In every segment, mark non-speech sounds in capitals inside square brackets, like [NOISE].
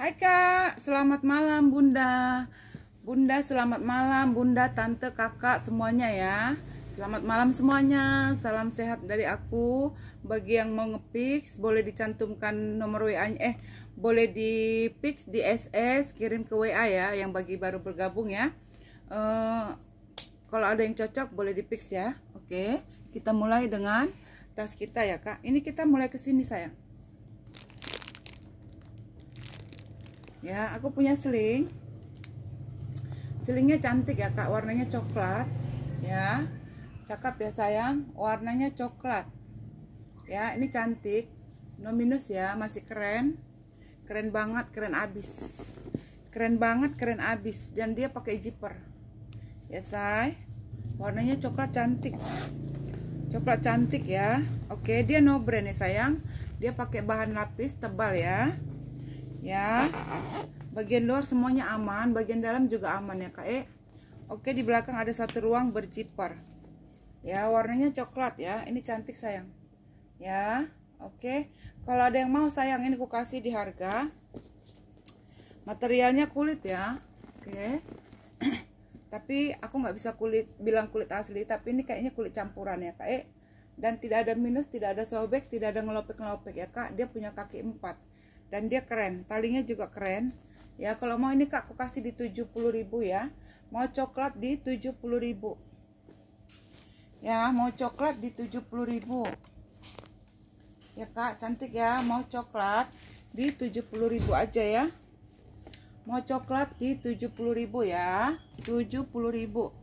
Hai kak, selamat malam bunda Bunda selamat malam, bunda, tante, kakak semuanya ya Selamat malam semuanya, salam sehat dari aku Bagi yang mau ngepix boleh dicantumkan nomor WA nya Eh boleh di di SS kirim ke WA ya yang bagi baru bergabung ya uh, kalau ada yang cocok boleh di ya oke kita mulai dengan tas kita ya kak ini kita mulai ke sini sayang ya aku punya seling selingnya cantik ya kak warnanya coklat ya cakep ya sayang warnanya coklat ya ini cantik no minus ya masih keren keren banget keren abis keren banget keren abis dan dia pakai zipper ya say warnanya coklat cantik coklat cantik ya oke dia no brand ya sayang dia pakai bahan lapis tebal ya ya bagian luar semuanya aman bagian dalam juga aman ya kak e oke di belakang ada satu ruang berjiper ya warnanya coklat ya ini cantik sayang ya oke kalau ada yang mau sayang ini aku kasih di harga materialnya kulit ya oke [CLEARS THROAT] tapi aku nggak bisa kulit bilang kulit asli tapi ini kayaknya kulit campuran ya kak e dan tidak ada minus tidak ada sobek tidak ada ngelopek ngelopek ya kak dia punya kaki empat dan dia keren talinya juga keren ya kalau mau ini kak aku kasih di 70.000 ya mau coklat di 70.000 ya mau coklat di 70.000 ya kak cantik ya mau coklat di 70.000 aja ya mau coklat di 70.000 ya 70.000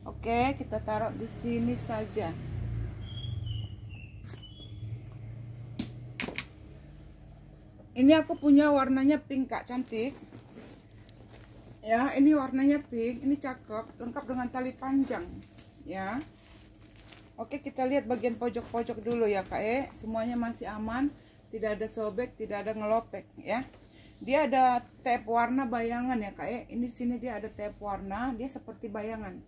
Oke kita taruh di sini saja ini aku punya warnanya pink kak cantik ya ini warnanya pink ini cakep lengkap dengan tali panjang ya oke kita lihat bagian pojok-pojok dulu ya kak e semuanya masih aman tidak ada sobek tidak ada ngelopek ya dia ada tape warna bayangan ya kak e ini sini dia ada tape warna dia seperti bayangan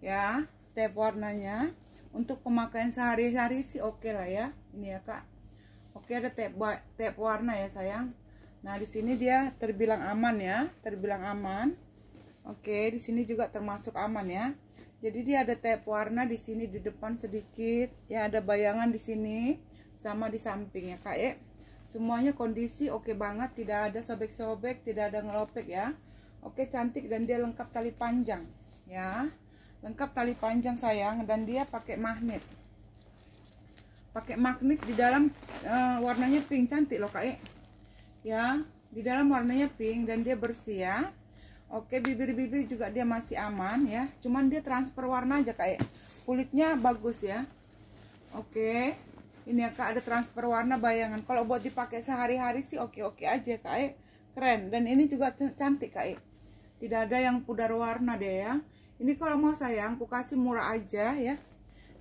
ya Tape warnanya untuk pemakaian sehari-hari sih oke okay lah ya ini ya kak Oke, ada tape tape warna ya, sayang. Nah, di sini dia terbilang aman ya, terbilang aman. Oke, di sini juga termasuk aman ya. Jadi dia ada tape warna di sini di depan sedikit, ya ada bayangan di sini sama di samping ya, Kak. Ya. Semuanya kondisi oke banget, tidak ada sobek-sobek, tidak ada ngelopek ya. Oke, cantik dan dia lengkap tali panjang ya. Lengkap tali panjang sayang dan dia pakai magnet pakai magnet di dalam uh, warnanya pink cantik loh kak eh. ya di dalam warnanya pink dan dia bersih ya oke bibir-bibir juga dia masih aman ya cuman dia transfer warna aja kak eh. kulitnya bagus ya oke ini ya kak ada transfer warna bayangan kalau buat dipakai sehari-hari sih oke-oke aja kak keren dan ini juga cantik kak tidak ada yang pudar warna deh ya ini kalau mau sayang aku kasih murah aja ya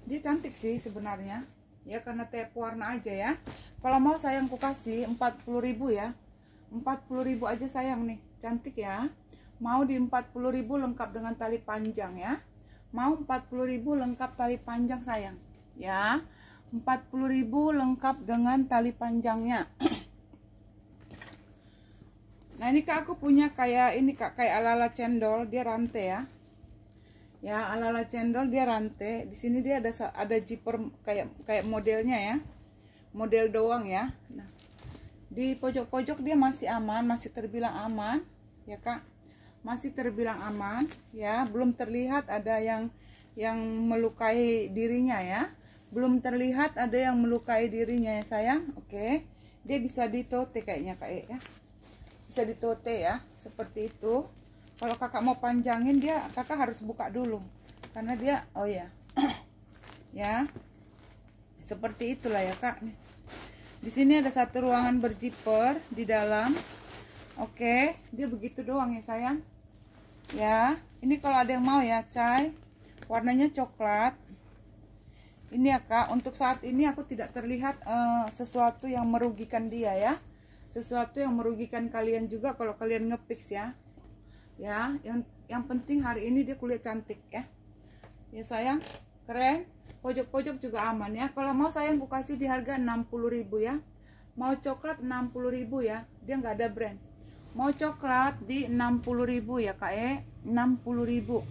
dia cantik sih sebenarnya ya karena teh warna aja ya kalau mau sayang aku kasih 40.000 ya 40.000 aja sayang nih cantik ya mau di 40.000 lengkap dengan tali panjang ya mau 40.000 lengkap tali panjang sayang ya 40.000 lengkap dengan tali panjangnya [CLEARS THROAT] nah ini kak aku punya kayak ini kak kayak ala-ala cendol dia rantai ya ya ala ala cendol dia rantai di sini dia ada ada zipper kayak kayak modelnya ya model doang ya nah di pojok pojok dia masih aman masih terbilang aman ya kak masih terbilang aman ya belum terlihat ada yang yang melukai dirinya ya belum terlihat ada yang melukai dirinya ya sayang oke dia bisa ditote kayaknya kayak ya bisa ditote ya seperti itu kalau kakak mau panjangin dia kakak harus buka dulu karena dia oh ya [COUGHS] ya seperti itulah ya kak di sini ada satu ruangan berjiper di dalam oke dia begitu doang ya sayang ya ini kalau ada yang mau ya cai warnanya coklat ini ya kak untuk saat ini aku tidak terlihat uh, sesuatu yang merugikan dia ya sesuatu yang merugikan kalian juga kalau kalian ngepix ya ya yang yang penting hari ini dia kulit cantik ya ya sayang keren pojok-pojok juga aman ya kalau mau sayang aku kasih di harga 60000 ya mau coklat 60000 ya dia nggak ada brand mau coklat di 60000 ya kak E 60000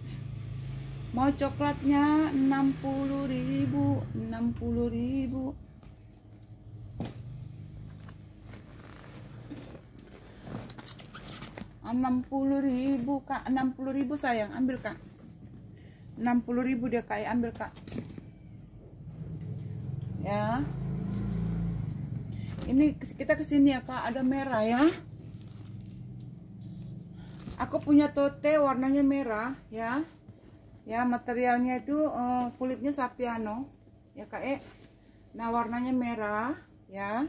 mau coklatnya 60000 60000 60 ribu kak 60 ribu sayang ambil kak 60 ribu dia kak ya, ambil kak ya ini kita kesini ya kak ada merah ya aku punya tote warnanya merah ya ya materialnya itu uh, kulitnya sapiano ya kak e nah warnanya merah ya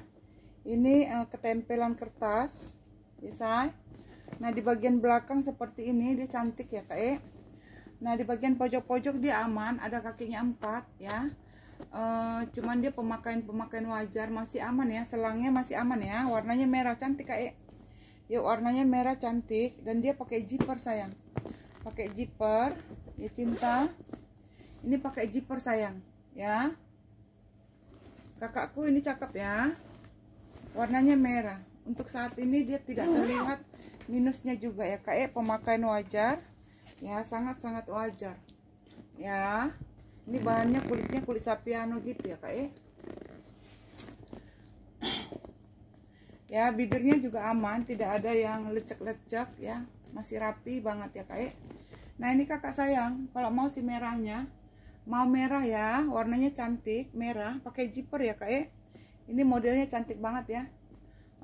ini uh, ketempelan kertas bisa nah di bagian belakang seperti ini dia cantik ya kak e. nah di bagian pojok-pojok dia aman ada kakinya empat ya e, cuman dia pemakaian-pemakaian wajar masih aman ya selangnya masih aman ya warnanya merah cantik kak e. ya warnanya merah cantik dan dia pakai zipper sayang pakai zipper ya cinta ini pakai zipper sayang ya kakakku ini cakep ya warnanya merah untuk saat ini dia tidak terlihat minusnya juga ya kak ya. pemakaian wajar ya sangat-sangat wajar ya ini bahannya kulitnya kulit sapi anu gitu ya kak ya. ya bibirnya juga aman tidak ada yang lecek-lecek ya masih rapi banget ya kak ya. nah ini kakak sayang kalau mau si merahnya mau merah ya warnanya cantik merah pakai zipper ya kak ini modelnya cantik banget ya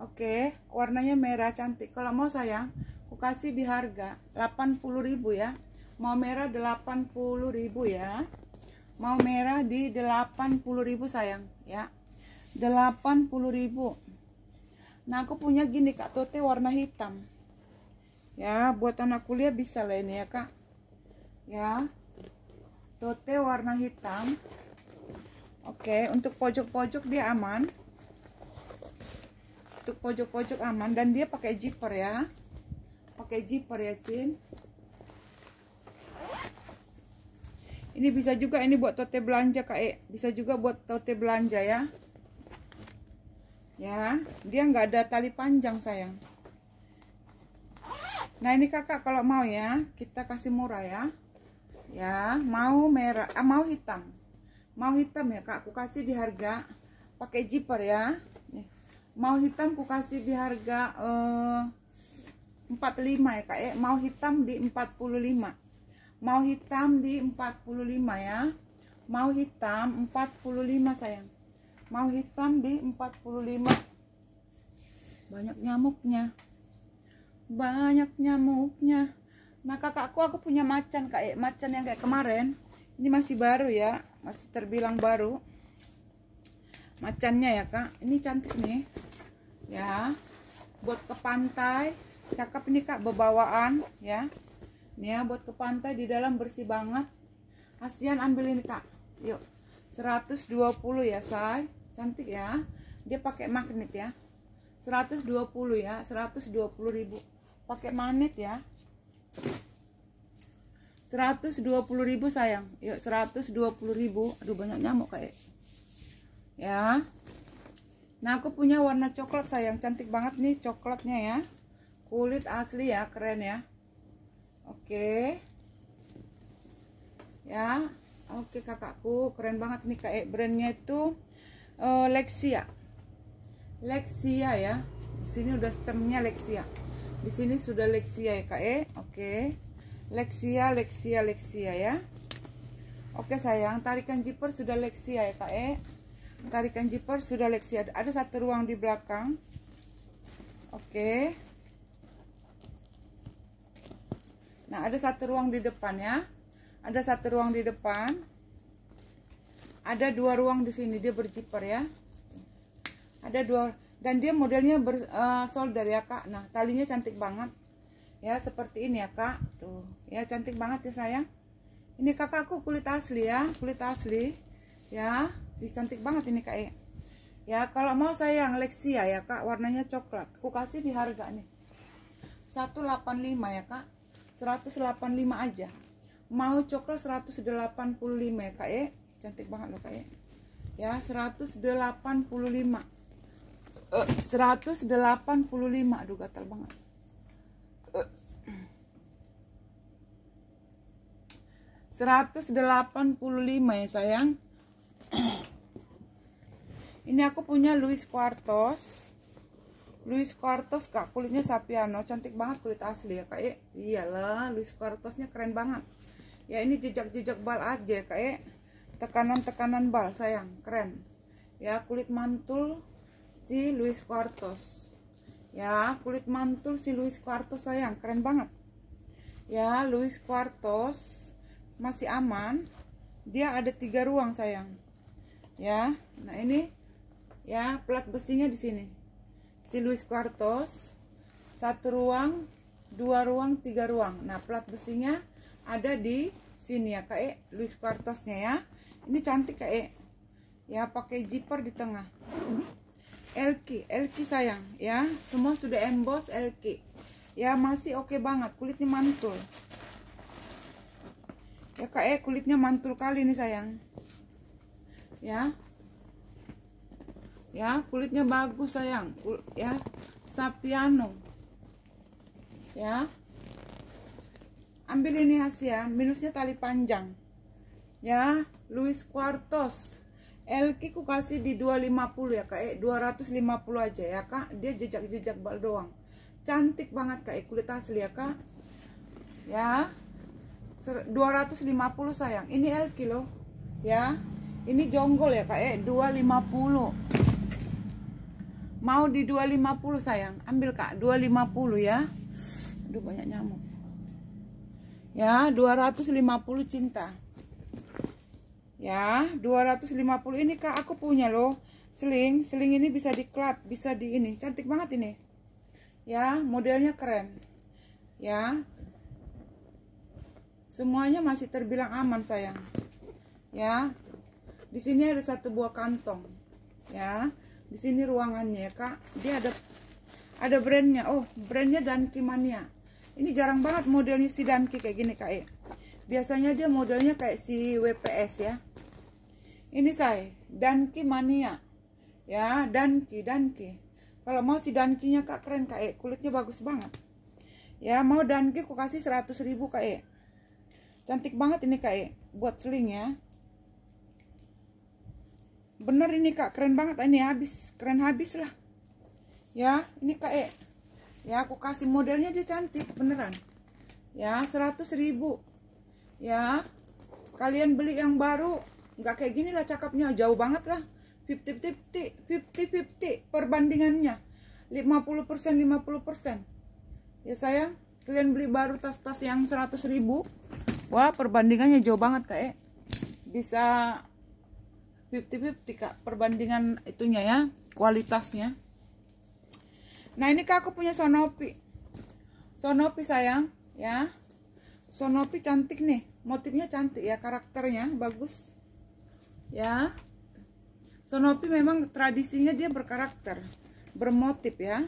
Oke, warnanya merah cantik. Kalau mau sayang, aku kasih di harga 80.000 ya. Mau merah 80.000 ya. Mau merah di 80.000 sayang ya. 80.000. Nah, aku punya gini Kak Tote warna hitam. Ya, buat anak kuliah bisa lah ini ya, Kak. Ya. Tote warna hitam. Oke, untuk pojok-pojok dia aman untuk pojok-pojok aman dan dia pakai zipper ya. Pakai zipper ya, Cin. Ini bisa juga ini buat tote belanja, kayak e. Bisa juga buat tote belanja ya. Ya, dia nggak ada tali panjang, sayang. Nah, ini Kakak kalau mau ya, kita kasih murah ya. Ya, mau merah, ah, mau hitam. Mau hitam ya, Kak. Aku kasih di harga pakai zipper ya mau hitam ku kasih di harga eh, uh, 45 ya kak ya mau hitam di 45 mau hitam di 45 ya mau hitam 45 sayang mau hitam di 45 banyak nyamuknya banyak nyamuknya nah kakakku aku punya macan kak ya macan yang kayak kemarin ini masih baru ya masih terbilang baru macannya ya kak ini cantik nih ya buat ke pantai cakep ini kak bebawaan ya nih ya buat ke pantai di dalam bersih banget ambil ini kak yuk 120 ya say cantik ya dia pakai magnet ya 120 ya 120 ribu pakai magnet ya 120 ribu sayang yuk 120 ribu aduh banyak nyamuk kayak ya, ya. Nah aku punya warna coklat sayang cantik banget nih coklatnya ya kulit asli ya keren ya Oke ya Oke kakakku keren banget nih kayak eh, brandnya itu uh, Lexia Lexia ya di sini udah stemnya Lexia di sini sudah Lexia ya kak e Oke Lexia Lexia Lexia ya Oke sayang tarikan zipper sudah Lexia ya kak e tarikan zipper sudah Lexi ada, ada satu ruang di belakang oke okay. nah ada satu ruang di depan ya ada satu ruang di depan ada dua ruang di sini dia berzipper ya ada dua dan dia modelnya ber, uh, solder ya kak nah talinya cantik banget ya seperti ini ya kak tuh ya cantik banget ya sayang ini kakakku kulit asli ya kulit asli ya Ih, cantik banget ini kak e. ya kalau mau sayang Lexia ya kak warnanya coklat aku kasih di harga nih 185 ya kak 185 aja mau coklat 185 ya kak e. cantik banget loh kak e. ya 185 185 eh, aduh gatal banget eh. Seratus puluh 185 ya sayang ini aku punya Louis Quartos Louis Quartos kak kulitnya sapiano cantik banget kulit asli ya kak ya. iyalah Louis Quartosnya keren banget ya ini jejak-jejak bal aja ya kak ya. tekanan-tekanan bal sayang keren ya kulit mantul si Louis Quartos ya kulit mantul si Louis Quartos sayang keren banget ya Louis Quartos masih aman dia ada tiga ruang sayang ya nah ini ya plat besinya di sini si Luis Quartos satu ruang dua ruang tiga ruang nah plat besinya ada di sini ya kak e, Luis Quartosnya ya ini cantik kak e. ya pakai zipper di tengah Elki Elki sayang ya semua sudah emboss Elki ya masih oke okay banget kulitnya mantul ya kak e, kulitnya mantul kali ini sayang ya ya kulitnya bagus sayang Kul ya sapiano ya ambil ini hasil ya. minusnya tali panjang ya Luis Quartos Elki ku kasih di 250 ya kak eh 250 aja ya kak dia jejak-jejak bal doang cantik banget kak eh, kulit asli ya kak ya 250 sayang ini Elki loh ya ini jonggol ya kak ya, 250. Mau di 250 sayang, ambil kak 250 ya. Aduh banyak nyamuk. Ya, 250 cinta. Ya, 250 ini kak aku punya loh. Seling, seling ini bisa di diklat, bisa di ini. Cantik banget ini. Ya, modelnya keren. Ya, semuanya masih terbilang aman sayang ya di sini ada satu buah kantong, ya. Di sini ruangannya ya, kak. Dia ada ada brandnya. Oh, brandnya Danki Mania. Ini jarang banget modelnya si Danki kayak gini kak. Ya. Biasanya dia modelnya kayak si WPS ya. Ini saya Danki Mania, ya Danki Danki. Kalau mau si Dankinya kak keren kak. Ya. Kulitnya bagus banget. Ya mau Danki aku kasih 100 ribu kak. Cantik banget ini kak buat seling ya bener ini kak keren banget ah, ini habis keren habis lah ya ini kak E ya aku kasih modelnya dia cantik beneran ya 100 ribu ya kalian beli yang baru nggak kayak gini lah cakapnya jauh banget lah 50-50 50 perbandingannya 50% 50% ya sayang kalian beli baru tas-tas yang 100 ribu wah perbandingannya jauh banget kak kayak e. bisa 50-50 kak perbandingan itunya ya kualitasnya nah ini kak aku punya sonopi sonopi sayang ya sonopi cantik nih motifnya cantik ya karakternya bagus ya sonopi memang tradisinya dia berkarakter bermotif ya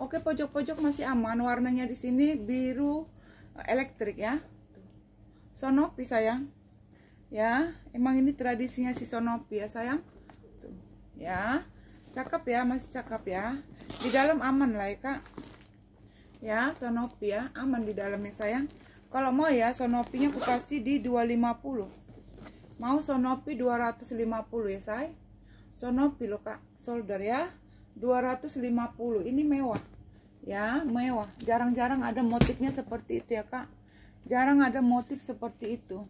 oke pojok-pojok masih aman warnanya di sini biru eh, elektrik ya sonopi sayang ya emang ini tradisinya si Sonopi ya sayang Tuh, ya cakep ya masih cakep ya di dalam aman lah ya kak ya Sonopi ya aman di dalamnya sayang kalau mau ya sonopinya aku kasih di 250 mau sonopi 250 ya say sonopi lo kak solder ya 250 ini mewah ya mewah jarang-jarang ada motifnya seperti itu ya kak jarang ada motif seperti itu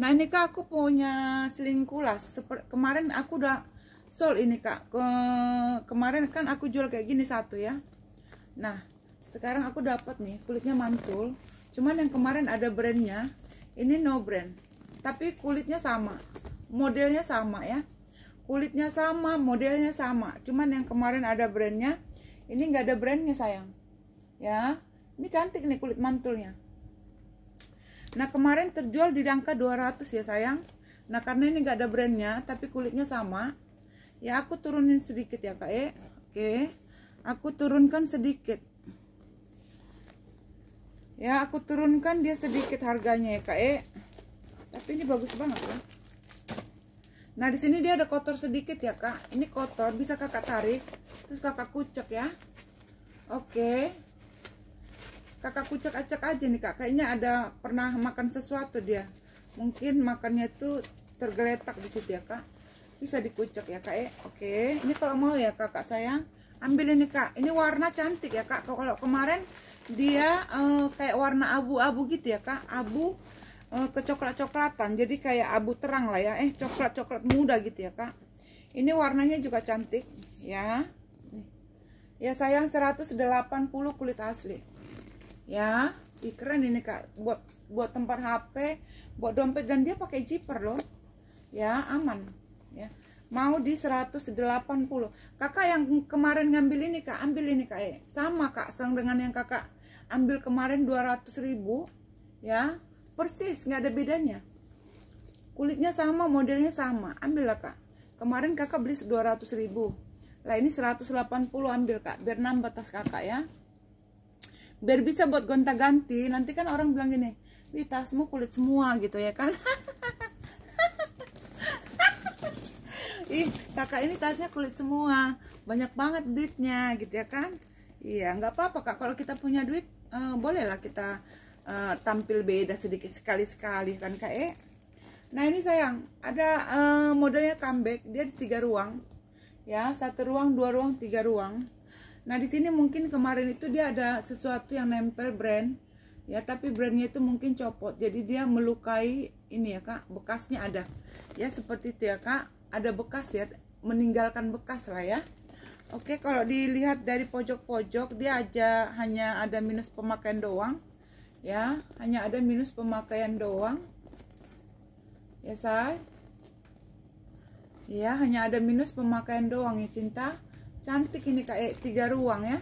nah ini kak aku punya selingkulas kemarin aku udah sold ini kak ke kemarin kan aku jual kayak gini satu ya nah sekarang aku dapat nih kulitnya mantul cuman yang kemarin ada brandnya ini no brand tapi kulitnya sama modelnya sama ya kulitnya sama modelnya sama cuman yang kemarin ada brandnya ini nggak ada brandnya sayang ya ini cantik nih kulit mantulnya Nah kemarin terjual di rangka 200 ya sayang Nah karena ini gak ada brandnya tapi kulitnya sama Ya aku turunin sedikit ya kak E Oke Aku turunkan sedikit Ya aku turunkan dia sedikit harganya ya kak E Tapi ini bagus banget ya Nah di sini dia ada kotor sedikit ya kak Ini kotor bisa kakak tarik Terus kakak kucek ya Oke Kakak kucek acak aja nih kak kayaknya ada pernah makan sesuatu dia mungkin makannya tuh tergeletak di situ ya kak bisa dikucek ya kak eh. oke ini kalau mau ya kakak sayang ambil ini kak ini warna cantik ya kak kalau kemarin dia uh, kayak warna abu-abu gitu ya kak abu uh, eh, kecoklat coklatan jadi kayak abu terang lah ya eh coklat-coklat muda gitu ya kak ini warnanya juga cantik ya ya sayang 180 kulit asli ya Ih, keren ini kak buat buat tempat HP buat dompet dan dia pakai zipper loh ya aman ya mau di 180 kakak yang kemarin ngambil ini kak ambil ini kak eh. sama kak sang dengan yang kakak ambil kemarin 200 ribu ya persis nggak ada bedanya kulitnya sama modelnya sama ambil lah kak kemarin kakak beli 200 ribu lah ini 180 ambil kak biar nambah tas kakak ya biar bisa buat gonta-ganti nanti kan orang bilang gini di tasmu kulit semua gitu ya kan [LAUGHS] ih kakak ini tasnya kulit semua banyak banget duitnya gitu ya kan iya nggak apa-apa kak kalau kita punya duit uh, bolehlah kita uh, tampil beda sedikit sekali-sekali kan kak eh nah ini sayang ada uh, modelnya comeback dia di tiga ruang ya satu ruang dua ruang tiga ruang Nah di sini mungkin kemarin itu dia ada sesuatu yang nempel brand ya tapi brandnya itu mungkin copot jadi dia melukai ini ya kak bekasnya ada ya seperti itu ya kak ada bekas ya meninggalkan bekas lah ya Oke kalau dilihat dari pojok-pojok dia aja hanya ada minus pemakaian doang ya hanya ada minus pemakaian doang ya say ya hanya ada minus pemakaian doang ya cinta Cantik ini kak, eh, tiga ruang ya.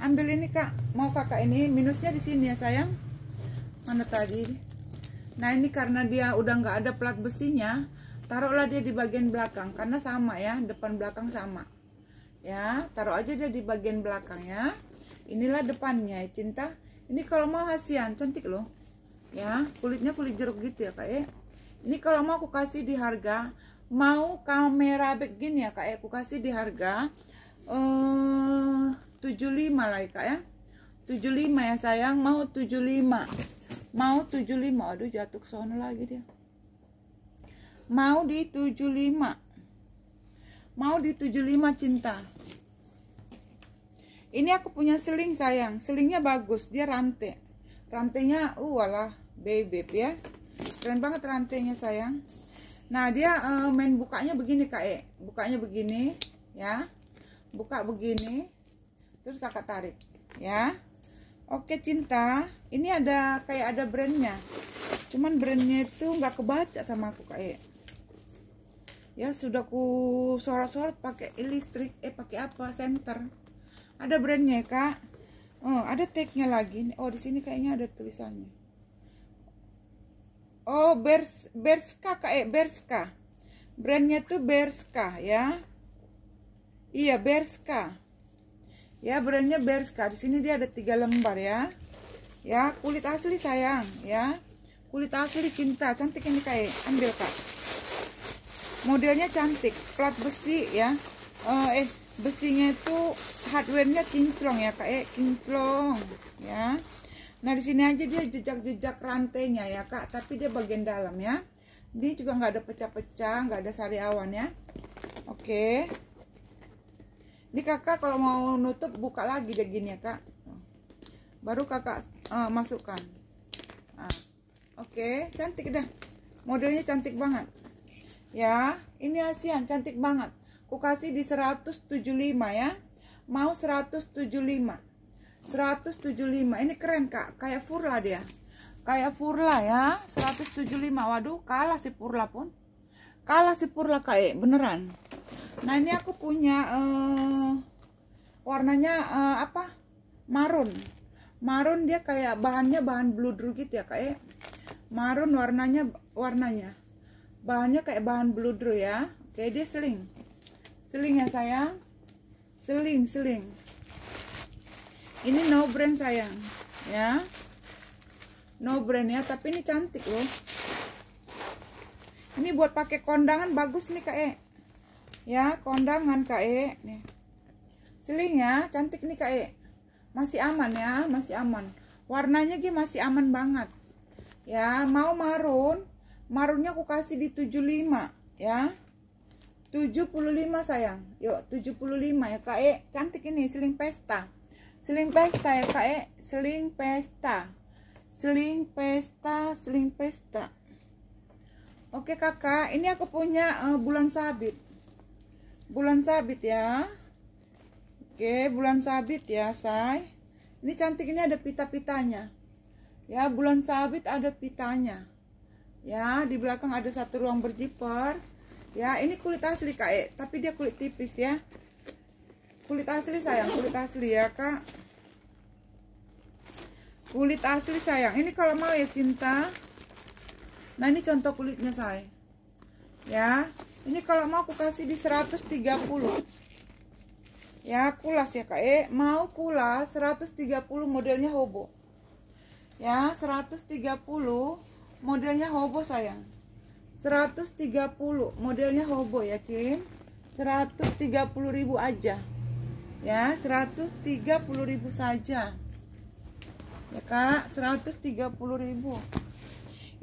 Ambil ini kak, mau kakak ini minusnya di sini ya sayang. Mana tadi? Nah ini karena dia udah nggak ada plat besinya, taruhlah dia di bagian belakang karena sama ya, depan belakang sama. Ya, taruh aja dia di bagian belakang ya. Inilah depannya ya cinta. Ini kalau mau hasian cantik loh. Ya, kulitnya kulit jeruk gitu ya kak eh. Ini kalau mau aku kasih di harga mau kamera begini ya kak ya aku kasih di harga eh, tujuh 75 lah ya kak ya 75 ya sayang mau 75 mau 75 aduh jatuh ke sana lagi dia mau di 75 mau di 75 cinta ini aku punya seling sayang selingnya bagus dia rantai rantainya uh walah baby ya keren banget rantainya sayang Nah, dia uh, main bukanya begini, Kak E. Bukanya begini, ya. Buka begini. Terus Kakak tarik, ya. Oke, cinta. Ini ada kayak ada brandnya. Cuman brandnya itu nggak kebaca sama aku, Kak E. Ya, sudah ku sorot-sorot pakai listrik, eh pakai apa? Center. Ada brandnya, Kak. Oh, ada tagnya lagi. Oh, di sini kayaknya ada tulisannya oh Bers Berska kak eh Berska brandnya tuh Berska ya iya Berska ya brandnya Berska di sini dia ada tiga lembar ya ya kulit asli sayang ya kulit asli cinta cantik ini kayak eh, ambil kak modelnya cantik plat besi ya uh, eh besinya itu hardwarenya kinclong ya kayak eh, kinclong ya Nah di sini aja dia jejak-jejak rantainya ya kak, tapi dia bagian dalam ya. Ini juga nggak ada pecah-pecah, nggak -pecah, ada awan ya. Oke. Ini kakak kalau mau nutup buka lagi deh gini ya kak. Baru kakak uh, masukkan. Nah, Oke, cantik dah. Modelnya cantik banget. Ya, ini Asian cantik banget. Ku kasih di 175 ya. Mau 175. 175 ini keren kak kayak furla dia kayak furla ya 175 waduh kalah si furla pun kalah si furla kayak eh, beneran nah ini aku punya uh, warnanya uh, apa marun marun dia kayak bahannya bahan bludru gitu ya kayak marun warnanya warnanya bahannya kayak bahan bludru ya oke dia seling seling ya sayang seling seling ini no brand sayang ya no brand ya tapi ini cantik loh ini buat pakai kondangan bagus nih kak E ya kondangan kak E nih seling ya cantik nih kak E masih aman ya masih aman warnanya gini masih aman banget ya mau marun marunnya aku kasih di 75 ya 75 sayang yuk 75 ya kak E cantik ini seling pesta Seling pesta ya kak ya. Seling pesta. Seling pesta, seling pesta. Oke kakak, ini aku punya uh, bulan sabit. Bulan sabit ya. Oke, bulan sabit ya, say. Ini cantik ini ada pita-pitanya. Ya, bulan sabit ada pitanya. Ya, di belakang ada satu ruang berjiper. Ya, ini kulit asli kak, e, tapi dia kulit tipis ya kulit asli sayang kulit asli ya kak kulit asli sayang ini kalau mau ya cinta nah ini contoh kulitnya saya ya ini kalau mau aku kasih di 130 ya kulas ya kak eh mau kulas 130 modelnya hobo ya 130 modelnya hobo sayang 130 modelnya hobo ya Cin 130.000 aja ya 130.000 saja ya kak 130.000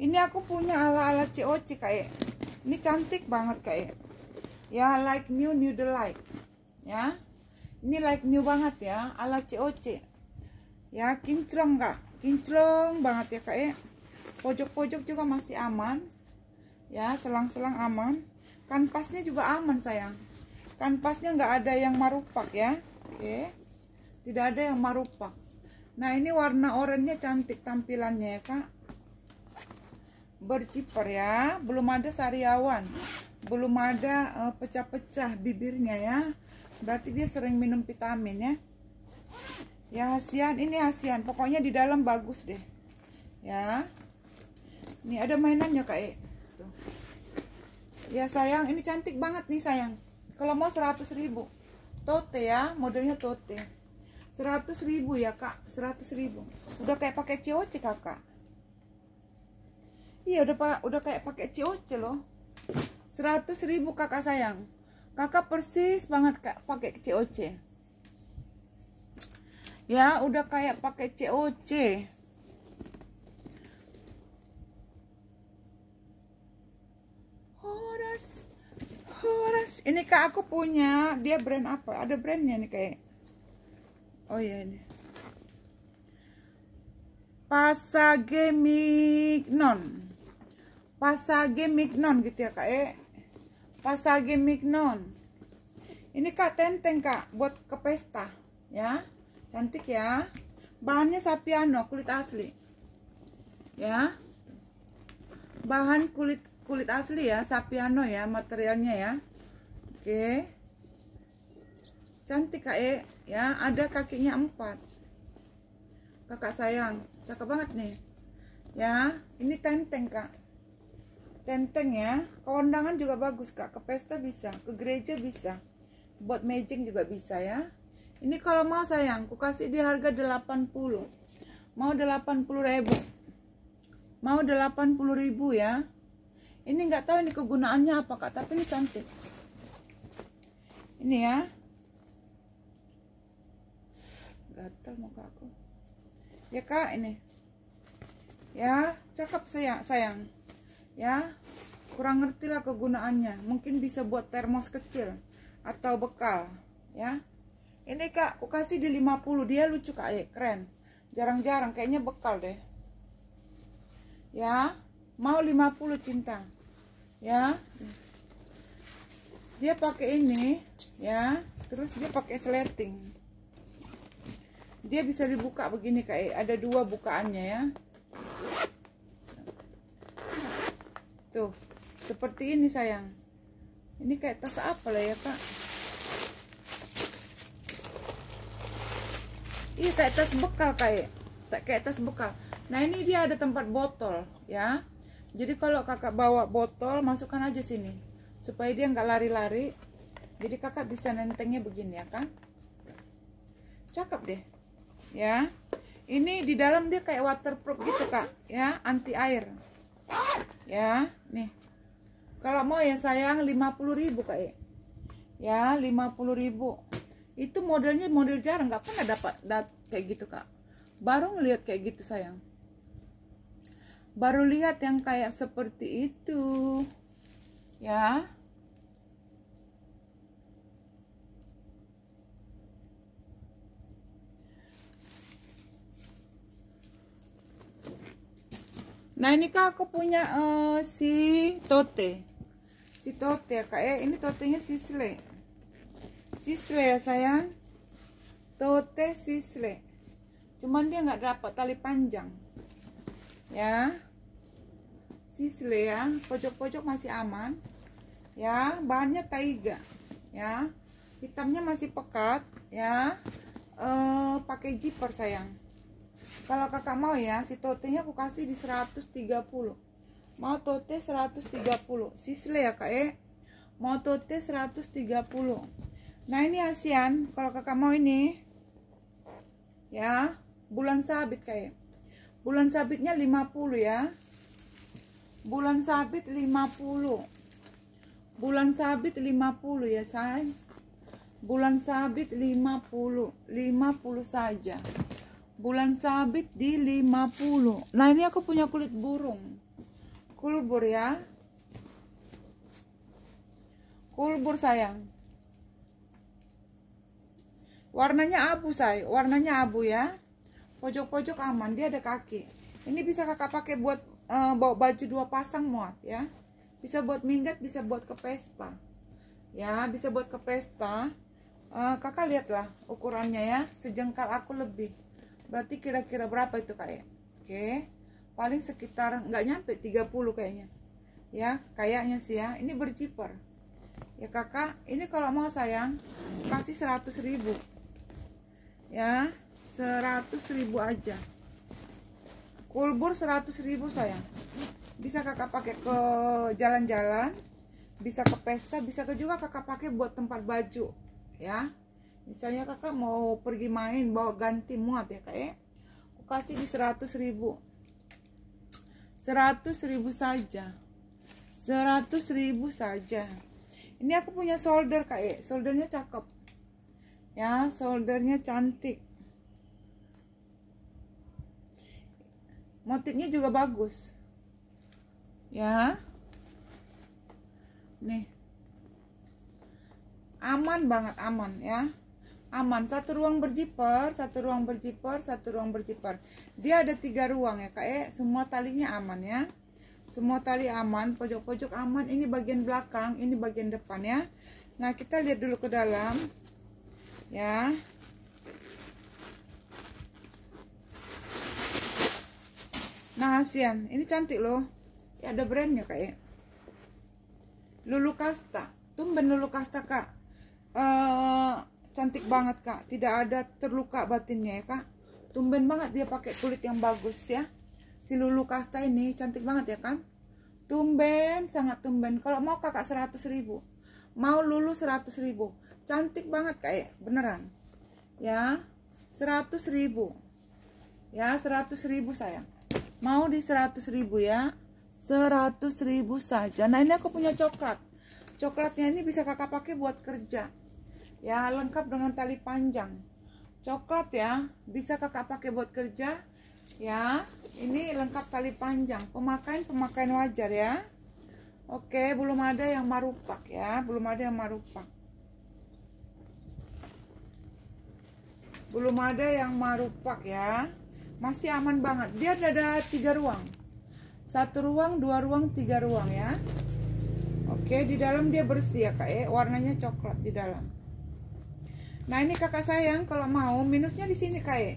ini aku punya ala-ala COC kayak eh. ini cantik banget kayak eh. ya like new new the like ya ini like new banget ya ala COC ya kinclong kak kinclong banget ya kayak eh. pojok-pojok juga masih aman ya selang-selang aman kanvasnya juga aman sayang kanvasnya nggak ada yang marupak ya oke tidak ada yang marupak nah ini warna oranye cantik tampilannya ya kak berciper ya belum ada sariawan belum ada eh, pecah-pecah uh, bibirnya ya berarti dia sering minum vitamin ya ya asian ini asian pokoknya di dalam bagus deh ya ini ada mainannya kak e. ya sayang ini cantik banget nih sayang kalau mau 100 ribu tote ya modelnya tote 100.000 ya kak 100.000 udah kayak pakai COC kakak iya udah pak udah kayak pakai COC loh 100.000 kakak sayang kakak persis banget kak pakai COC ya udah kayak pakai COC Ini kak aku punya, dia brand apa? Ada brandnya nih kayak. Oh iya ini. Pasage Mignon. Pasage Mignon gitu ya kak eh. Pasage Mignon. Ini kak tenteng kak buat ke pesta ya. Cantik ya. Bahannya sapiano kulit asli. Ya. Bahan kulit kulit asli ya, sapiano ya materialnya ya. Oke. Cantik Kak E, ya. Ada kakinya empat. Kakak sayang, cakep banget nih. Ya, ini tenteng Kak. Tenteng ya. Kondangan juga bagus Kak. Ke pesta bisa, ke gereja bisa. Buat mejing juga bisa ya. Ini kalau mau sayang, aku kasih di harga 80. Mau 80 ribu. Mau 80 ribu ya. Ini nggak tahu ini kegunaannya apa kak, tapi ini cantik ini ya gatal muka aku ya kak ini ya cakep sayang sayang ya kurang ngerti lah kegunaannya mungkin bisa buat termos kecil atau bekal ya ini kak aku kasih di 50 dia lucu kak eh, keren jarang-jarang kayaknya bekal deh ya mau 50 cinta ya dia pakai ini ya terus dia pakai sleting dia bisa dibuka begini kayak eh, ada dua bukaannya ya tuh seperti ini sayang ini kayak tas apa lah ya kak iya kayak tas bekal kayak eh. tak kayak tas bekal nah ini dia ada tempat botol ya jadi kalau kakak bawa botol masukkan aja sini supaya dia nggak lari-lari jadi kakak bisa nentengnya begini ya kan cakep deh ya ini di dalam dia kayak waterproof gitu kak ya anti air ya nih kalau mau ya sayang ribu kak ya ya ribu, itu modelnya model jarang nggak pernah dapat dat kayak gitu kak baru ngelihat kayak gitu sayang baru lihat yang kayak seperti itu ya Nah ini kak aku punya uh, si Tote Si Tote ya kak eh ini Totenya sisle Sisle ya sayang Tote sisle Cuman dia gak dapat tali panjang Ya Sisle ya Pojok-pojok masih aman Ya bahannya taiga Ya Hitamnya masih pekat Ya uh, Pakai jiper sayang kalau kakak mau ya si totenya aku kasih di 130 mau tote 130 sisle ya kak eh mau tote 130 nah ini asian kalau kakak mau ini ya bulan sabit kayak eh. bulan sabitnya 50 ya bulan sabit 50 bulan sabit 50 ya say bulan sabit 50 50 saja bulan sabit di 50 nah ini aku punya kulit burung kulbur ya kulbur sayang warnanya abu say warnanya abu ya pojok-pojok aman dia ada kaki ini bisa kakak pakai buat uh, bawa baju dua pasang muat ya bisa buat minggat bisa buat ke pesta ya bisa buat ke pesta uh, kakak lihatlah ukurannya ya sejengkal aku lebih berarti kira-kira berapa itu kayak, ya? oke paling sekitar nggak nyampe 30 kayaknya ya kayaknya sih ya ini berciper ya kakak ini kalau mau sayang kasih 100 ribu ya 100 ribu aja kulbur 100.000 ribu sayang bisa kakak pakai ke jalan-jalan bisa ke pesta bisa ke juga kakak pakai buat tempat baju ya misalnya kakak mau pergi main bawa ganti muat ya kak ya aku kasih di 100 ribu 100 ribu saja 100 ribu saja ini aku punya solder kak ya soldernya cakep ya soldernya cantik motifnya juga bagus ya nih aman banget aman ya aman satu ruang berjiper satu ruang berjiper satu ruang berjiper dia ada tiga ruang ya kak eh semua talinya aman ya semua tali aman pojok-pojok aman ini bagian belakang ini bagian depan ya nah kita lihat dulu ke dalam ya nah Asian ini cantik loh ya, ada brandnya kayak ya. Lulu Kasta tumben Lulu Kasta kak uh, cantik banget kak tidak ada terluka batinnya ya kak tumben banget dia pakai kulit yang bagus ya si Lulu Kasta ini cantik banget ya kan tumben sangat tumben kalau mau kakak 100 ribu mau Lulu 100 ribu cantik banget kak ya, beneran ya 100 ribu ya 100 ribu sayang mau di 100 ribu ya 100 ribu saja nah ini aku punya coklat coklatnya ini bisa kakak pakai buat kerja ya lengkap dengan tali panjang coklat ya bisa kakak pakai buat kerja ya ini lengkap tali panjang pemakaian pemakaian wajar ya oke belum ada yang marupak ya belum ada yang marupak belum ada yang marupak ya masih aman banget dia ada tiga ruang satu ruang dua ruang tiga ruang ya oke di dalam dia bersih ya kak ya. warnanya coklat di dalam Nah ini kakak sayang kalau mau minusnya di sini kayak e.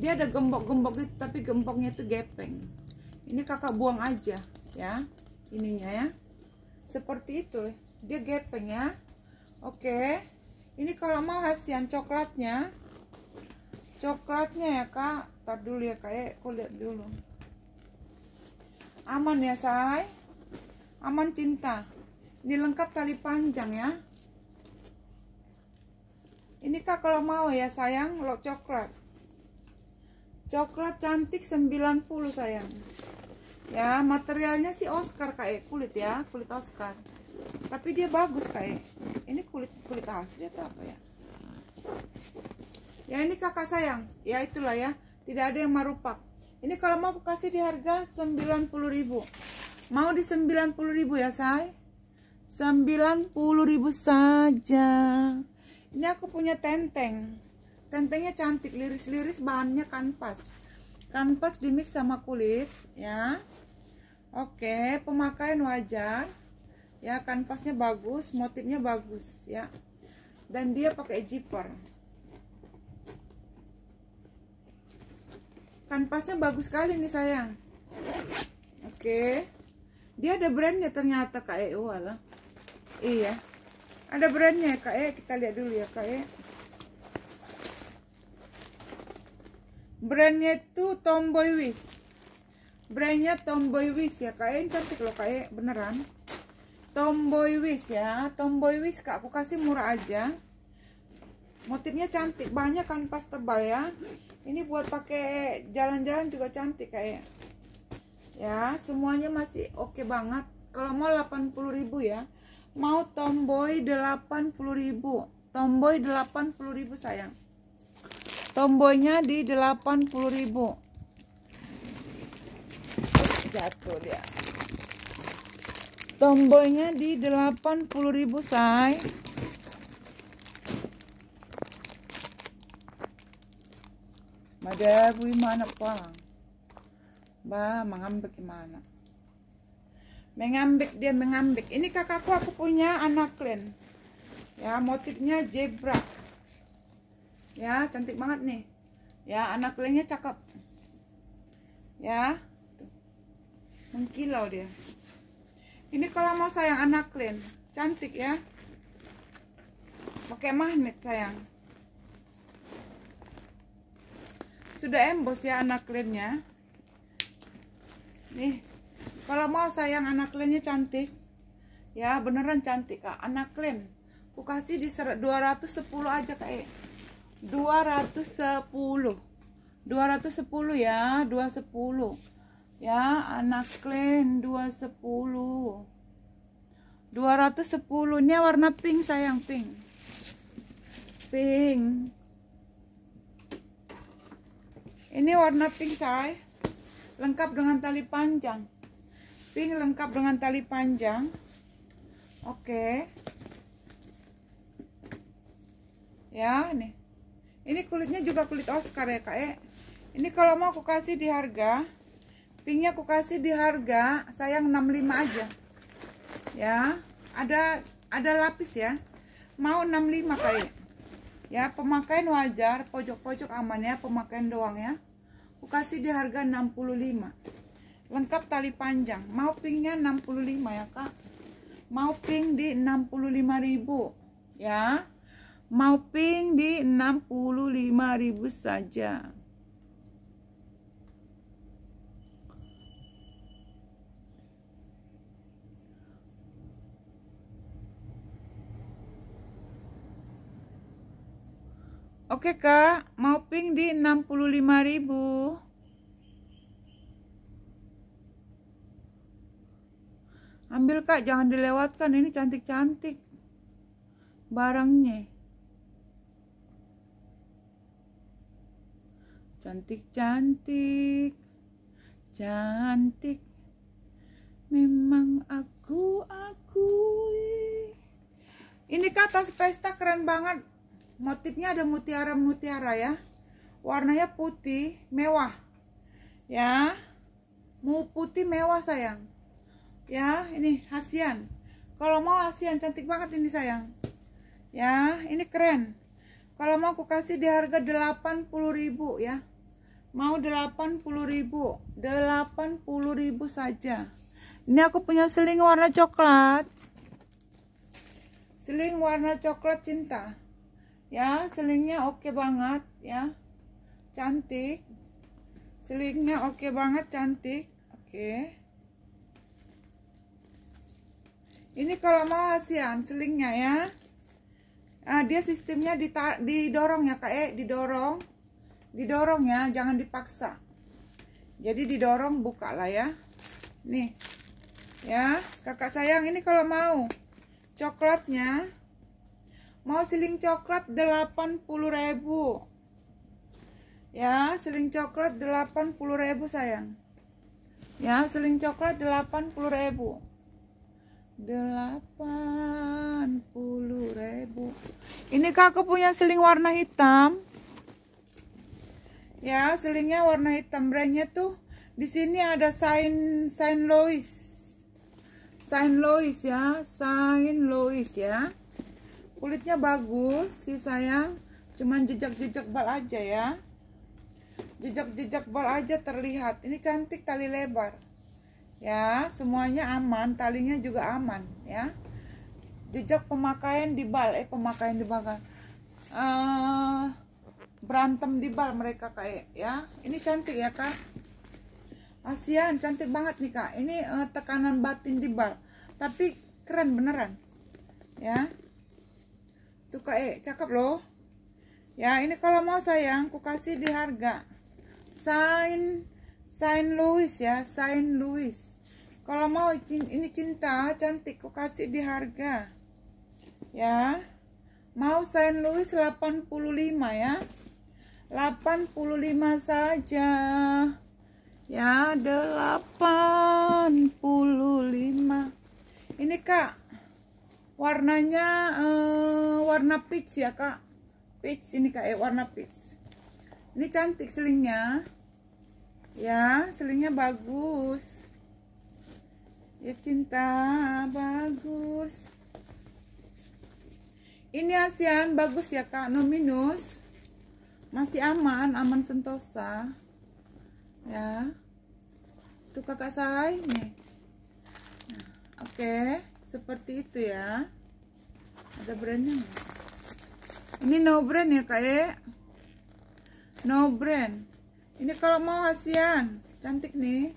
dia ada gembok-gembok gitu tapi gemboknya itu gepeng. Ini kakak buang aja ya ininya ya. Seperti itu eh. dia gepeng ya. Oke. Ini kalau mau hasian coklatnya coklatnya ya kak. Tar dulu ya kayak e. aku lihat dulu. Aman ya say. Aman cinta. Ini lengkap tali panjang ya ini kak kalau mau ya sayang lo coklat coklat cantik 90 sayang ya materialnya sih Oscar kak e. kulit ya kulit Oscar tapi dia bagus kak e. ini kulit kulit asli atau apa ya ya ini kakak sayang ya itulah ya tidak ada yang marupak ini kalau mau kasih di harga ribu. mau di ribu ya say ribu saja ini aku punya tenteng tentengnya cantik liris-liris bahannya kanvas kanvas dimix sama kulit ya oke pemakaian wajar ya kanvasnya bagus motifnya bagus ya dan dia pakai zipper kanvasnya bagus sekali nih sayang oke dia ada brandnya ternyata kayak Eo iya ada brandnya ya kak ya. Kita lihat dulu ya kak ya. Brandnya itu Tomboy Wish. Brandnya Tomboy Wish ya kak ya. Ini cantik loh kak ya. Beneran. Tomboy Wish ya. Tomboy Wish kak. Aku kasih murah aja. Motifnya cantik. Banyak kanvas tebal ya. Ini buat pakai jalan-jalan juga cantik kayak. Ya. ya, semuanya masih oke okay banget. Kalau mau 80.000 ya mau tomboy 80.000 tomboy 80.000 sayang tomboynya di 80.000 jatuh dia tomboynya di 80.000 say Madam, mana pulang? Ba, mengambil bagaimana? mengambek dia mengambek ini kakakku aku punya anak klen ya motifnya zebra ya cantik banget nih ya anak lainnya cakep ya mengkilau dia ini kalau mau sayang anak klen cantik ya pakai magnet sayang sudah embos ya anak lainnya nih kalau mau sayang anak kliennya cantik. Ya, beneran cantik Kak. Anak klien Ku kasih di 210 aja Kak. E. 210. 210 ya, 210. Ya, anak klien 210. 210 nya warna pink sayang pink pink ini warna pink say lengkap dengan tali panjang pink lengkap dengan tali panjang oke okay. ya nih ini kulitnya juga kulit Oscar ya kak eh ini kalau mau aku kasih di harga pinknya aku kasih di harga sayang 65 aja ya ada ada lapis ya mau 65 kayak ya pemakaian wajar pojok-pojok aman ya pemakaian doang ya aku kasih di harga 65 lengkap tali panjang mau pingnya 65 ya kak mau ping di 65.000 ya mau ping di 65.000 saja Oke kak, mau ping di 65.000 ambil kak jangan dilewatkan ini cantik-cantik barangnya cantik-cantik cantik memang aku aku ini kak tas pesta keren banget motifnya ada mutiara-mutiara ya warnanya putih mewah ya mau putih mewah sayang ya ini hasian kalau mau hasian cantik banget ini sayang ya ini keren kalau mau aku kasih di harga 80.000 ya mau 80.000 80.000 saja ini aku punya seling warna coklat seling warna coklat cinta ya selingnya oke banget ya cantik selingnya oke banget cantik oke okay. ini kalau mau asian selingnya ya nah, dia sistemnya didorong ya kak e, didorong didorong ya jangan dipaksa jadi didorong buka lah ya nih ya kakak sayang ini kalau mau coklatnya mau seling coklat ribu, ya seling coklat ribu sayang ya seling coklat ribu delapan ribu ini kakak punya seling warna hitam ya selingnya warna hitam brandnya tuh di sini ada Saint Saint Louis Saint Louis ya Saint Louis ya kulitnya bagus sih sayang cuman jejak-jejak bal aja ya jejak-jejak bal aja terlihat ini cantik tali lebar ya semuanya aman talinya juga aman ya jejak pemakaian di bal eh pemakaian di bal uh, eh, berantem di bal mereka kayak eh, ya ini cantik ya kak Asian cantik banget nih kak ini uh, tekanan batin di bal tapi keren beneran ya tuh kak eh cakep loh ya ini kalau mau sayang ku kasih di harga sign sign Louis ya sign Louis kalau mau ini cinta cantik ku kasih di harga ya mau Saint Louis 85 ya 85 saja ya 85 ini kak warnanya eh, warna peach ya kak peach ini kak eh, warna peach ini cantik selingnya ya selingnya bagus ya cinta bagus ini asian bagus ya kak no minus masih aman aman sentosa ya itu kakak saya nih nah, oke okay. seperti itu ya ada brandnya nggak? ini no brand ya kak ya no brand ini kalau mau Asian, cantik nih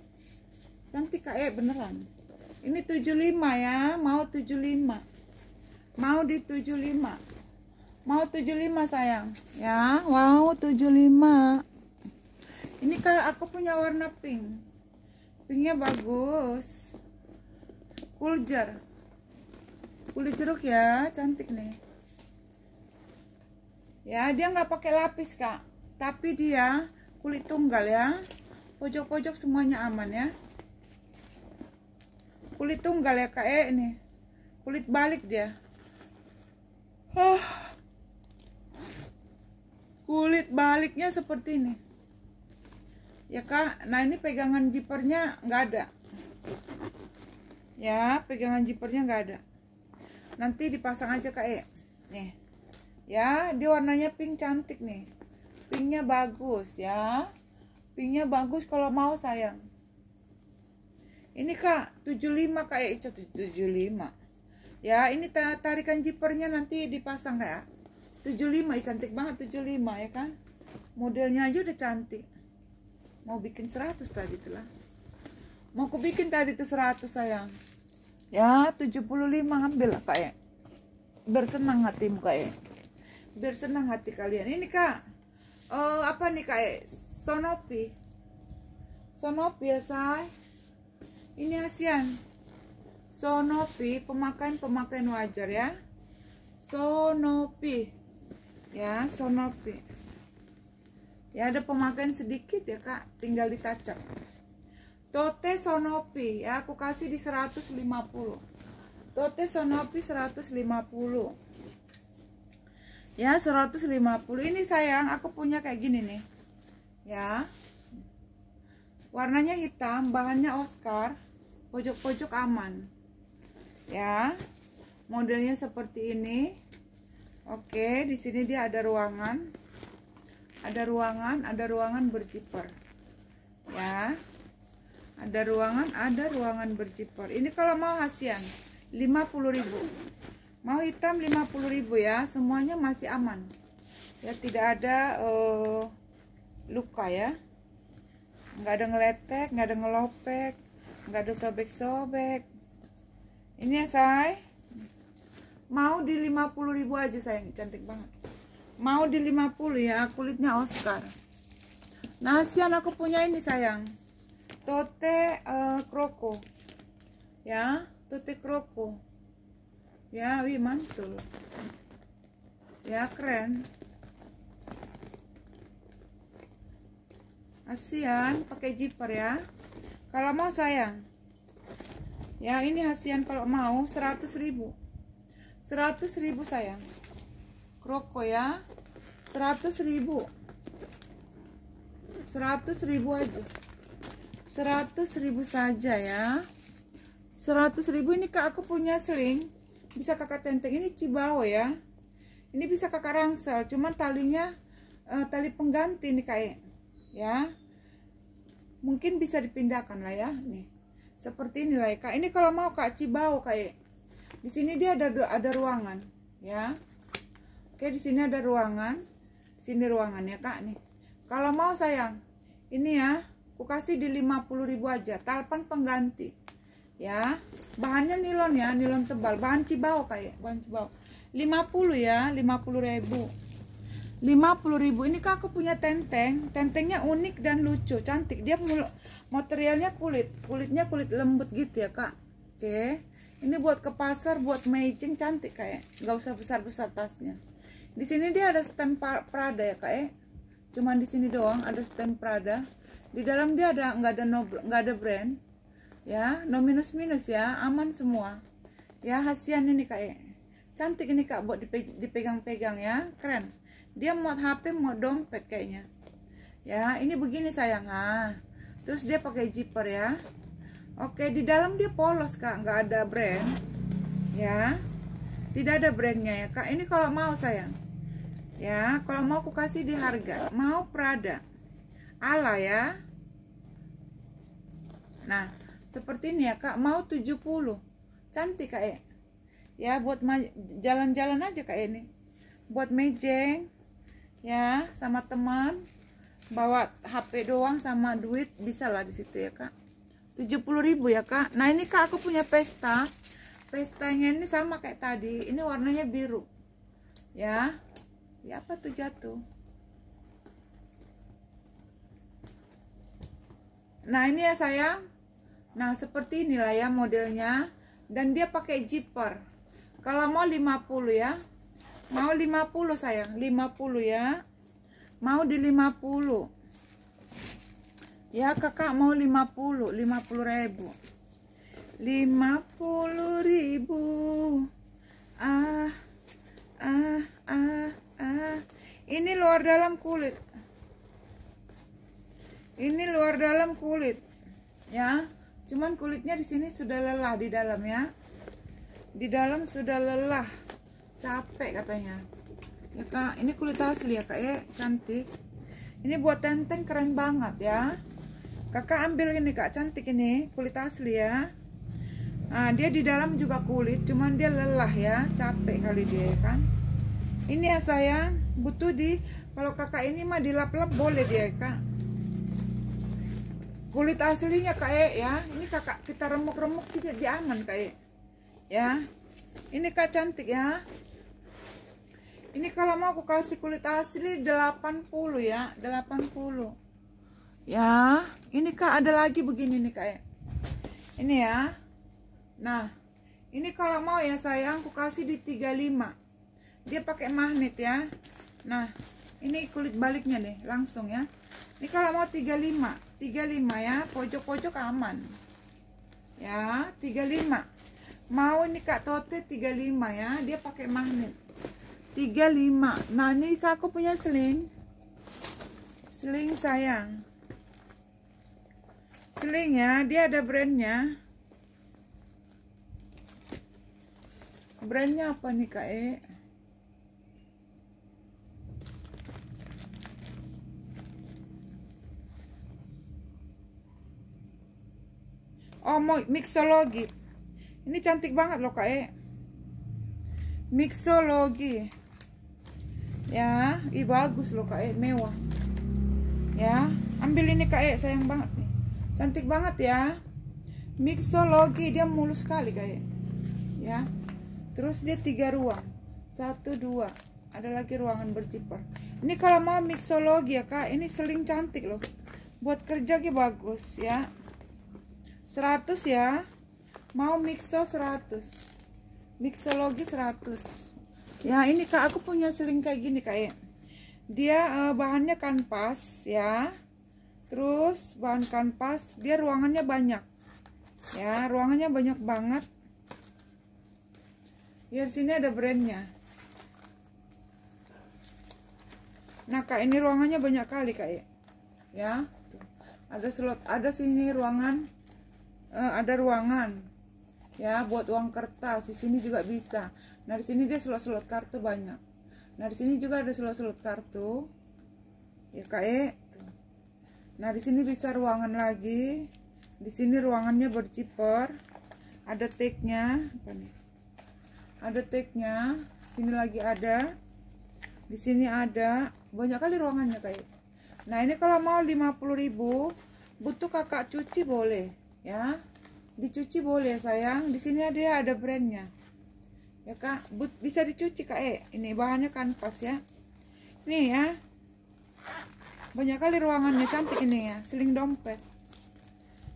cantik kak ya beneran ini 75 ya mau 75 mau di 75 mau 75 sayang ya wow 75 ini kalau aku punya warna pink pinknya bagus kuljer kulit jeruk ya cantik nih ya dia nggak pakai lapis kak tapi dia kulit tunggal ya pojok-pojok semuanya aman ya kulit tunggal ya kak E ini kulit balik dia oh kulit baliknya seperti ini ya kak nah ini pegangan jipernya nggak ada ya pegangan jipernya nggak ada nanti dipasang aja kak E nih ya dia warnanya pink cantik nih pinknya bagus ya pinknya bagus kalau mau sayang ini kak 75 kak ya 75 ya ini tarikan jipernya nanti dipasang kak kayak 75 ya, cantik banget 75 ya kan modelnya aja udah cantik mau bikin 100 tadi telah mau aku bikin tadi tuh 100 sayang ya 75 ambil lah kak ya bersenang hati kak ya bersenang hati kalian ini kak Oh apa nih kak ya? sonopi sonopi ya say ini ASEAN Sonopi pemakaian-pemakaian wajar ya Sonopi ya Sonopi ya ada pemakaian sedikit ya kak tinggal ditacap Tote Sonopi ya aku kasih di 150 Tote Sonopi 150 ya 150 ini sayang aku punya kayak gini nih ya warnanya hitam bahannya Oscar pojok-pojok aman ya modelnya seperti ini oke di sini dia ada ruangan ada ruangan ada ruangan berjiper ya ada ruangan ada ruangan berjiper ini kalau mau hasian 50000 mau hitam 50000 ya semuanya masih aman ya tidak ada uh, luka ya nggak ada ngeletek nggak ada ngelopek nggak ada sobek-sobek ini ya say mau di 50 ribu aja sayang cantik banget mau di 50 ya kulitnya Oscar nah sian aku punya ini sayang tote uh, kroko ya tote kroko ya wih mantul ya keren Asian pakai zipper ya. Kalau mau sayang. Ya, ini Asian kalau mau 100.000. 100.000 sayang. Kroko ya. 100.000. 100.000 aja. 100.000 saja ya. 100.000 ini Kak aku punya sering. Bisa Kakak tenteng ini Cibao ya. Ini bisa Kakak rangsel, cuman talinya uh, tali pengganti nih kayak ya mungkin bisa dipindahkan lah ya nih seperti inilah ya kak ini kalau mau kak cibau kayak di sini dia ada ada ruangan ya oke di sini ada ruangan sini ruangan ya kak nih kalau mau sayang ini ya aku kasih di ribu aja talpan pengganti ya bahannya nilon ya nilon tebal bahan cibau kayak bahan cibau 50 ya ribu ribu ini kak aku punya tenteng tentengnya unik dan lucu cantik dia materialnya kulit kulitnya kulit lembut gitu ya kak oke ini buat ke pasar buat matching cantik kayak ya. nggak usah besar-besar tasnya di sini dia ada stem Prada ya kak eh cuman di sini doang ada stem Prada di dalam dia ada nggak ada no nggak ada brand ya no minus minus ya aman semua ya hasian ini kak eh cantik ini kak buat dipegang-pegang ya keren dia muat HP muat dompet kayaknya ya ini begini sayang ah terus dia pakai zipper ya oke di dalam dia polos kak nggak ada brand ya tidak ada brandnya ya kak ini kalau mau sayang ya kalau mau aku kasih di harga mau Prada ala ya nah seperti ini ya kak mau 70 cantik kak ya, ya buat jalan-jalan aja kak ya, ini buat mejeng ya sama teman bawa HP doang sama duit bisa lah di situ ya kak 70.000 ya kak nah ini kak aku punya pesta pestanya ini sama kayak tadi ini warnanya biru ya ya apa tuh jatuh nah ini ya sayang nah seperti inilah ya modelnya dan dia pakai zipper kalau mau 50 ya Mau 50 sayang, 50 ya. Mau di 50. Ya, Kakak mau 50, 50 ribu. 50 ribu. Ah, ah, ah, ah. Ini luar dalam kulit. Ini luar dalam kulit. Ya. Cuman kulitnya di sini sudah lelah di dalam ya. Di dalam sudah lelah capek katanya ya kak ini kulit asli ya kak ya cantik ini buat tenteng keren banget ya kakak ambil ini kak cantik ini kulit asli ya nah, dia di dalam juga kulit cuman dia lelah ya capek kali dia kan ini ya sayang butuh di kalau kakak ini mah dilap-lap boleh dia ya, kak kulit aslinya kak e, ya ini kakak kita remuk-remuk tidak diangan kak e. ya ini kak cantik ya ini kalau mau aku kasih kulit asli 80 ya, 80. Ya, ini Kak ada lagi begini nih Kak ya. Ini ya. Nah, ini kalau mau ya sayang aku kasih di 35. Dia pakai magnet ya. Nah, ini kulit baliknya nih, langsung ya. Ini kalau mau 35, 35 ya, pojok-pojok aman. Ya, 35. Mau ini Kak Tote 35 ya, dia pakai magnet. 35 nah ini aku punya sling sling sayang seling ya dia ada brandnya brandnya apa nih kak E Oh, mixologi. Ini cantik banget loh, Kak E. Mixologi ya i bagus loh kak e mewah ya ambil ini kak e sayang banget nih cantik banget ya mixologi dia mulus sekali kak e ya terus dia tiga ruang satu dua ada lagi ruangan berciper ini kalau mau mixologi ya kak ini seling cantik loh buat kerja dia bagus ya 100 ya mau mixo 100 mixologi 100 ya ini kak aku punya seling kayak gini kak ya dia uh, bahannya kanvas ya terus bahan kanvas dia ruangannya banyak ya ruangannya banyak banget ya sini ada brandnya nah kak ini ruangannya banyak kali kak ya Tuh. Ya, ada slot ada sini ruangan uh, ada ruangan ya buat uang kertas di sini juga bisa Nah, di sini dia slot-slot kartu banyak. Nah, di sini juga ada slot-slot kartu. Ya, kayak e. Nah, di sini bisa ruangan lagi. Di sini ruangannya berciper. Ada tag-nya, apa nih? Ada tag-nya. Sini lagi ada. Di sini ada. Banyak kali ruangannya kayak. E. Nah, ini kalau mau 50.000 butuh kakak cuci boleh ya. Dicuci boleh sayang. Di sini ada ada brandnya ya kak but bisa dicuci kak eh ini bahannya kanvas ya ini ya banyak kali ruangannya cantik ini ya seling dompet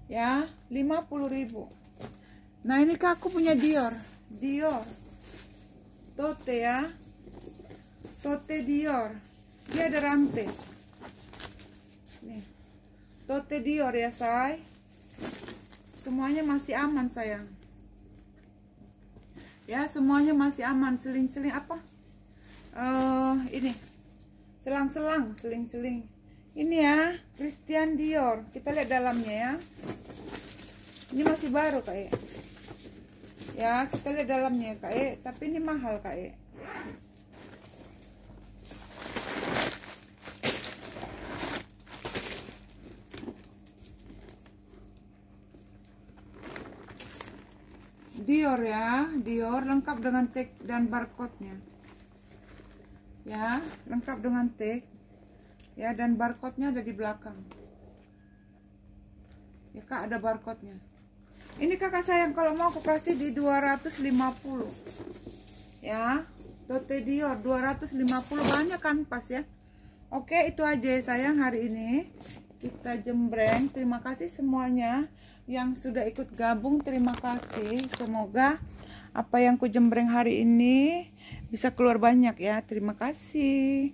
ya 50000 nah ini kak aku punya Dior Dior tote ya tote Dior dia ada rantai nih tote Dior ya say semuanya masih aman sayang ya semuanya masih aman seling-seling apa uh, ini selang-selang seling-seling ini ya Christian Dior kita lihat dalamnya ya ini masih baru kak e. ya kita lihat dalamnya kak e. tapi ini mahal kak e. Dior ya Dior lengkap dengan tag dan barcode-nya ya lengkap dengan tag ya dan barcode-nya ada di belakang ya kak ada barcode-nya ini kakak sayang kalau mau aku kasih di 250 ya Tote Dior 250 banyak kan pas ya Oke itu aja sayang hari ini kita jembreng terima kasih semuanya yang sudah ikut gabung terima kasih semoga apa yang ku jembreng hari ini bisa keluar banyak ya terima kasih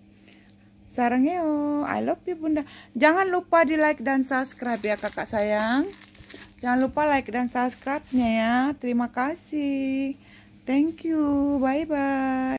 sarangnya yo I love you bunda jangan lupa di like dan subscribe ya kakak sayang jangan lupa like dan subscribe nya ya terima kasih thank you bye bye